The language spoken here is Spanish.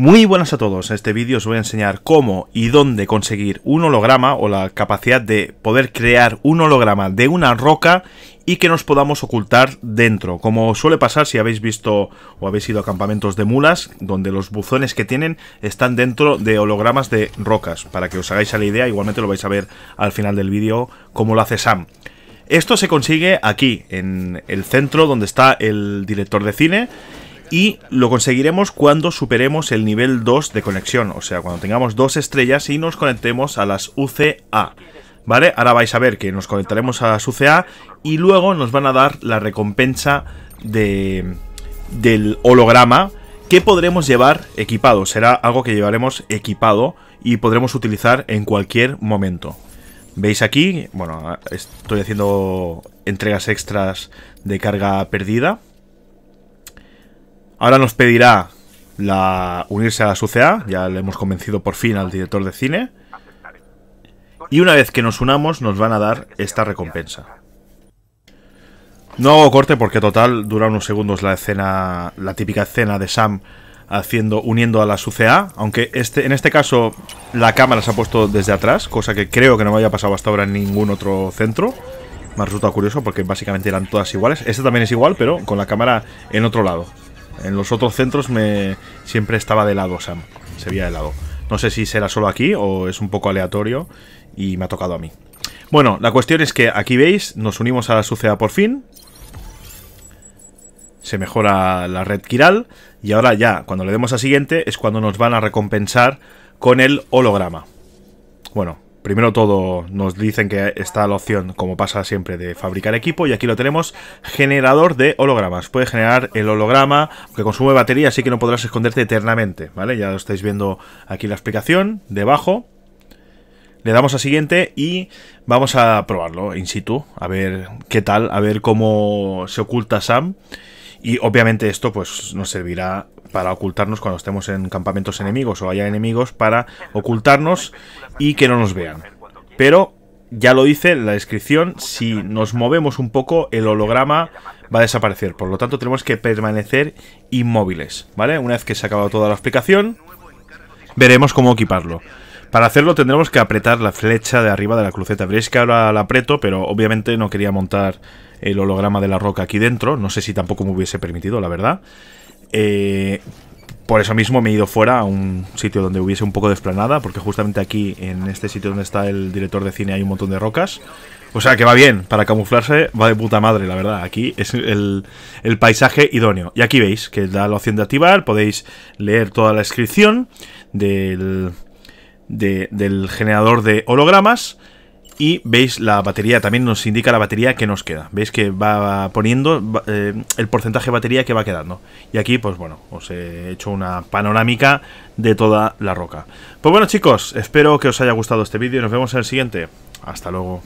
Muy buenas a todos, en este vídeo os voy a enseñar cómo y dónde conseguir un holograma o la capacidad de poder crear un holograma de una roca y que nos podamos ocultar dentro, como suele pasar si habéis visto o habéis ido a campamentos de mulas, donde los buzones que tienen están dentro de hologramas de rocas, para que os hagáis la idea, igualmente lo vais a ver al final del vídeo cómo lo hace Sam. Esto se consigue aquí, en el centro donde está el director de cine, y lo conseguiremos cuando superemos el nivel 2 de conexión, o sea, cuando tengamos dos estrellas y nos conectemos a las UCA. ¿Vale? Ahora vais a ver que nos conectaremos a las UCA y luego nos van a dar la recompensa de, del holograma que podremos llevar equipado. Será algo que llevaremos equipado y podremos utilizar en cualquier momento. Veis aquí, bueno, estoy haciendo entregas extras de carga perdida Ahora nos pedirá la, unirse a la CA, ya le hemos convencido por fin al director de cine. Y una vez que nos unamos nos van a dar esta recompensa. No hago corte porque total dura unos segundos la escena, la típica escena de Sam haciendo uniendo a la SUCA, aunque este en este caso la cámara se ha puesto desde atrás, cosa que creo que no me había pasado hasta ahora en ningún otro centro. Me resultado curioso porque básicamente eran todas iguales. Este también es igual, pero con la cámara en otro lado. En los otros centros me siempre estaba de lado Sam, se veía de lado. No sé si será solo aquí o es un poco aleatorio y me ha tocado a mí. Bueno, la cuestión es que aquí veis, nos unimos a la suceda por fin. Se mejora la red kiral y ahora ya, cuando le demos a siguiente, es cuando nos van a recompensar con el holograma. Bueno, Primero todo, nos dicen que está la opción, como pasa siempre, de fabricar equipo. Y aquí lo tenemos, generador de hologramas. Puede generar el holograma, que consume batería, así que no podrás esconderte eternamente. ¿Vale? Ya lo estáis viendo aquí la explicación, debajo. Le damos a siguiente y vamos a probarlo in situ, a ver qué tal, a ver cómo se oculta Sam. Y obviamente esto pues nos servirá para ocultarnos cuando estemos en campamentos enemigos o haya enemigos para ocultarnos y que no nos vean. Pero ya lo dice la descripción, si nos movemos un poco el holograma va a desaparecer. Por lo tanto tenemos que permanecer inmóviles, ¿vale? Una vez que se ha acabado toda la explicación, veremos cómo equiparlo. Para hacerlo tendremos que apretar la flecha de arriba de la cruceta. Veréis que ahora la aprieto, pero obviamente no quería montar el holograma de la roca aquí dentro. No sé si tampoco me hubiese permitido, la verdad. Eh, por eso mismo me he ido fuera a un sitio donde hubiese un poco de esplanada, porque justamente aquí, en este sitio donde está el director de cine, hay un montón de rocas. O sea que va bien, para camuflarse va de puta madre, la verdad. Aquí es el, el, paisaje idóneo. Y aquí veis que da la opción de activar, podéis leer toda la descripción del, del generador de hologramas. Y veis la batería, también nos indica la batería que nos queda. Veis que va poniendo eh, el porcentaje de batería que va quedando. Y aquí, pues bueno, os he hecho una panorámica de toda la roca. Pues bueno chicos, espero que os haya gustado este vídeo y nos vemos en el siguiente. Hasta luego.